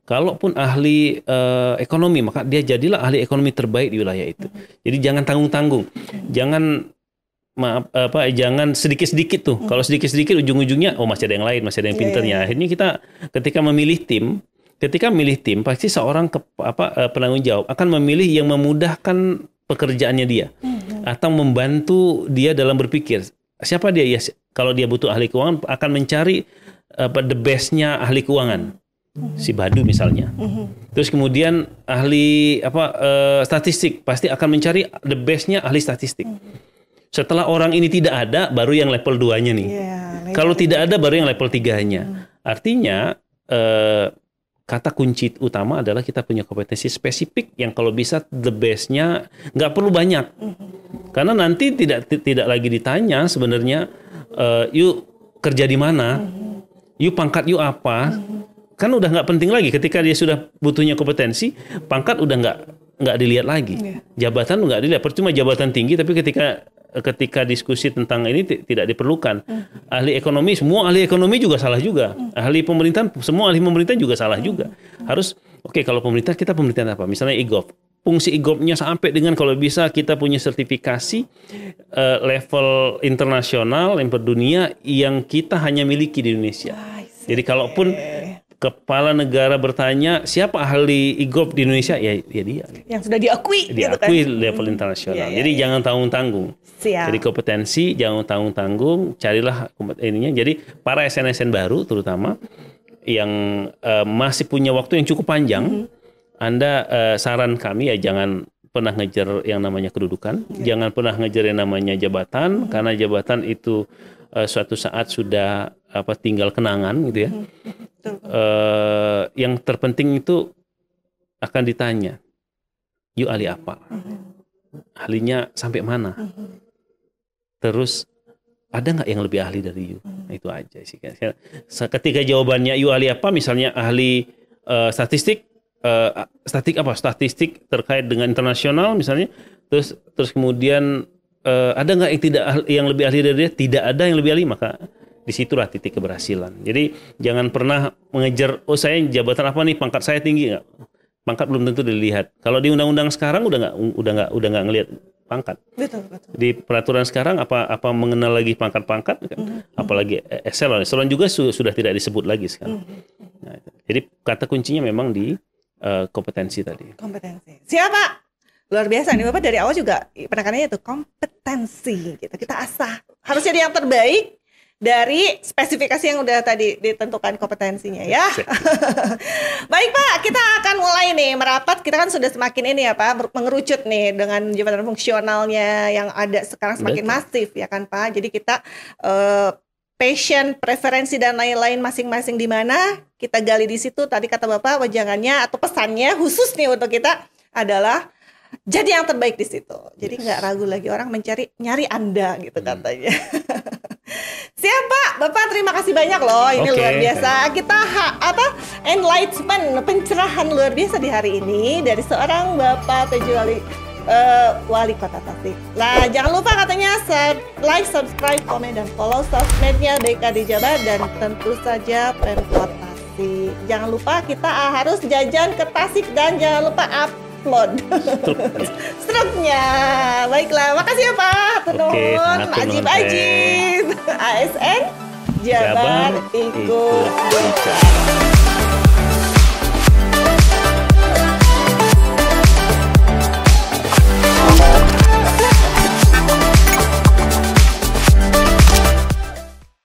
kalaupun ahli uh, ekonomi maka dia jadilah ahli ekonomi terbaik di wilayah itu. Jadi jangan tanggung-tanggung. Jangan maaf apa jangan sedikit-sedikit tuh. Hmm. Kalau sedikit-sedikit ujung-ujungnya oh masih ada yang lain, masih ada yang iya, iya, pinternya. Yeah, Akhirnya kita ketika memilih tim, ketika memilih tim pasti seorang ke, apa eh, penanggung jawab akan memilih yang memudahkan pekerjaannya dia hmm. atau membantu dia dalam berpikir. Siapa dia? Ya kalau dia butuh ahli keuangan akan mencari apa the bestnya ahli keuangan Mm-hmm. si Badu misalnya. Mm-hmm. Terus kemudian ahli apa uh, statistik pasti akan mencari the bestnya ahli statistik. Mm-hmm. Setelah orang ini tidak ada, baru yang level 2-nya nih. Yeah, iya, Kalau yeah. tidak ada, baru yang level 3-nya. Mm. Mm-hmm. Artinya, uh, kata kunci utama adalah kita punya kompetensi spesifik yang kalau bisa the bestnya nggak perlu banyak mm-hmm. karena nanti tidak tidak lagi ditanya sebenarnya uh, yuk kerja di mana yuk pangkat yuk apa kan udah nggak penting lagi ketika dia sudah butuhnya kompetensi pangkat udah nggak nggak dilihat lagi yeah. jabatan nggak dilihat percuma jabatan tinggi tapi ketika ketika diskusi tentang ini tidak diperlukan mm. ahli ekonomi semua ahli ekonomi juga salah juga mm. ahli pemerintahan semua ahli pemerintahan juga salah mm. juga hmm. harus oke okay, kalau pemerintah kita pemerintahan apa misalnya igov fungsi igovnya sampai dengan kalau bisa kita punya sertifikasi uh, level internasional level dunia yang kita hanya miliki di Indonesia. Ah, Jadi kalaupun kepala negara bertanya siapa ahli IGOP di Indonesia ya, ya dia yang sudah diakui diakui gitu kan? level internasional hmm. ya, jadi ya. jangan tanggung tanggung jadi kompetensi jangan tanggung tanggung carilah ininya jadi para SNSN baru terutama yang uh, masih punya waktu yang cukup panjang hmm. anda uh, saran kami ya jangan pernah ngejar yang namanya kedudukan hmm. jangan pernah ngejar yang namanya jabatan hmm. karena jabatan itu uh, suatu saat sudah apa tinggal kenangan gitu ya. Eh, yang terpenting itu akan ditanya, yuk ahli apa? Ahlinya sampai mana? Terus ada nggak yang lebih ahli dari you? Nah, itu aja sih. Ketika jawabannya you ahli apa? Misalnya ahli uh, statistik, uh, statistik apa? Statistik terkait dengan internasional misalnya. Terus terus kemudian uh, ada nggak yang tidak ahli, yang lebih ahli dari dia? Tidak ada yang lebih ahli maka disitulah titik keberhasilan. Jadi jangan pernah mengejar, oh saya jabatan apa nih, pangkat saya tinggi nggak? Pangkat belum tentu dilihat. Kalau di undang-undang sekarang udah nggak udah nggak udah nggak ngelihat pangkat. Betul, betul. Di peraturan sekarang apa apa mengenal lagi pangkat-pangkat kan? Mm-hmm. mm-hmm. Apalagi eh, eselon. Eselon juga su- sudah tidak disebut lagi sekarang. Mm-hmm. mm-hmm. Nah, jadi kata kuncinya memang di uh, kompetensi tadi. Kompetensi. Siapa? Luar biasa nih Bapak dari awal juga penekanannya itu kompetensi gitu. Kita asah. Harusnya dia yang terbaik dari spesifikasi yang udah tadi ditentukan kompetensinya ya. Baik Pak, kita akan mulai nih merapat. Kita kan sudah semakin ini ya Pak, mengerucut nih dengan jabatan fungsionalnya yang ada sekarang semakin Betul. masif ya kan Pak. Jadi kita uh, passion, preferensi dan lain-lain masing-masing di mana kita gali di situ. Tadi kata Bapak wajangannya atau pesannya khusus nih untuk kita adalah jadi yang terbaik di situ. Jadi nggak yes. ragu lagi orang mencari nyari Anda gitu hmm. katanya. Siap Pak, Bapak terima kasih banyak loh. Ini okay. luar biasa. Kita ha, apa enlightenment, pencerahan luar biasa di hari ini dari seorang Bapak Tejuali Wali, uh, eh, Wali Kota Tasik. Nah, jangan lupa katanya sub, like, subscribe, komen dan follow sosmednya BKD Jabar dan tentu saja Pemkot Tasik. Jangan lupa kita ah, harus jajan ke Tasik dan jangan lupa apa Strutmon. Strutnya. Baiklah, makasih ya Pak. tenun Ajib Ajib. ASN Jabar, Jabar ikut. ikut.